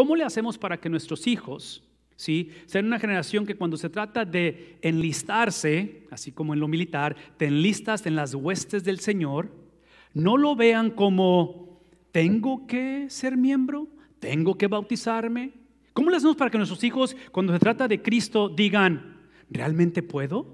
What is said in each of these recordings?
¿Cómo le hacemos para que nuestros hijos ¿sí? sean una generación que cuando se trata de enlistarse, así como en lo militar, te enlistas en las huestes del Señor, no lo vean como tengo que ser miembro, tengo que bautizarme? ¿Cómo le hacemos para que nuestros hijos, cuando se trata de Cristo, digan, ¿realmente puedo?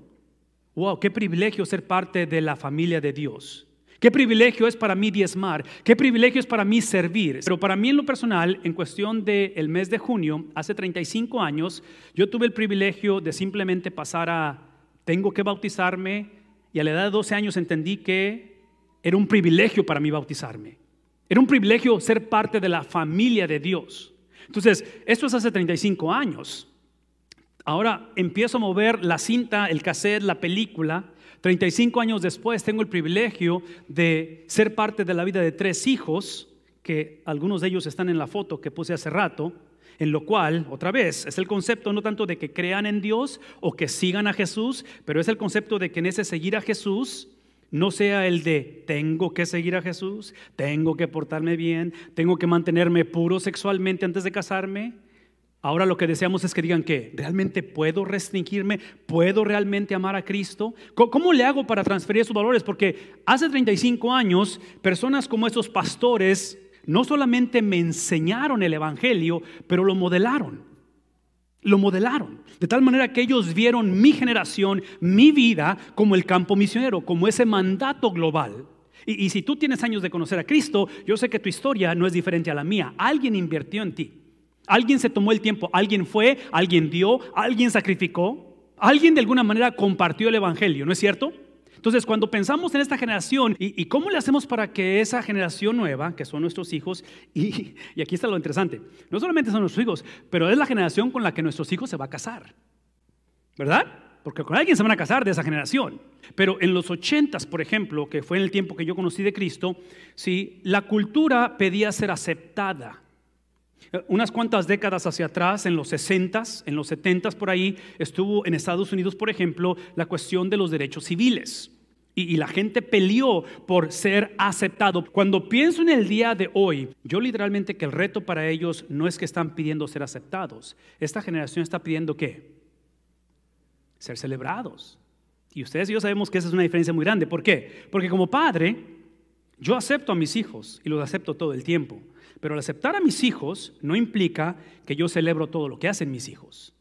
¡Wow! ¡Qué privilegio ser parte de la familia de Dios! Qué privilegio es para mí diezmar, qué privilegio es para mí servir. Pero para mí en lo personal, en cuestión del mes de junio, hace 35 años, yo tuve el privilegio de simplemente pasar a, tengo que bautizarme, y a la edad de 12 años entendí que era un privilegio para mí bautizarme. Era un privilegio ser parte de la familia de Dios. Entonces, esto es hace 35 años. Ahora empiezo a mover la cinta, el cassette, la película. 35 años después tengo el privilegio de ser parte de la vida de tres hijos, que algunos de ellos están en la foto que puse hace rato, en lo cual, otra vez, es el concepto no tanto de que crean en Dios o que sigan a Jesús, pero es el concepto de que en ese seguir a Jesús no sea el de tengo que seguir a Jesús, tengo que portarme bien, tengo que mantenerme puro sexualmente antes de casarme, Ahora lo que deseamos es que digan que realmente puedo restringirme, puedo realmente amar a Cristo. ¿Cómo, le hago para transferir esos valores? Porque hace 35 años personas como esos pastores no solamente me enseñaron el Evangelio, pero lo modelaron. Lo modelaron. De tal manera que ellos vieron mi generación, mi vida, como el campo misionero, como ese mandato global. y si tú tienes años de conocer a Cristo, yo sé que tu historia no es diferente a la mía. Alguien invirtió en ti. Alguien se tomó el tiempo, alguien fue, alguien dio, alguien sacrificó, alguien de alguna manera compartió el Evangelio, ¿no es cierto? Entonces, cuando pensamos en esta generación y, cómo le hacemos para que esa generación nueva, que son nuestros hijos, y, y aquí está lo interesante, no solamente son nuestros hijos, pero es la generación con la que nuestros hijos se van a casar, ¿verdad? porque con alguien se van a casar de esa generación. Pero en los ochentas, por ejemplo, que fue en el tiempo que yo conocí de Cristo, ¿sí? la cultura pedía ser aceptada. Unas cuantas décadas hacia atrás, en los 60s, en los 70s por ahí, estuvo en Estados Unidos, por ejemplo, la cuestión de los derechos civiles. Y, la gente peleó por ser aceptado. Cuando pienso en el día de hoy, yo literalmente que el reto para ellos no es que están pidiendo ser aceptados. Esta generación está pidiendo qué? Ser celebrados. Y ustedes y yo sabemos que esa es una diferencia muy grande. ¿Por qué? Porque como padre, yo acepto a mis hijos y los acepto todo el tiempo. Pero el aceptar a mis hijos no implica que yo celebro todo lo que hacen mis hijos.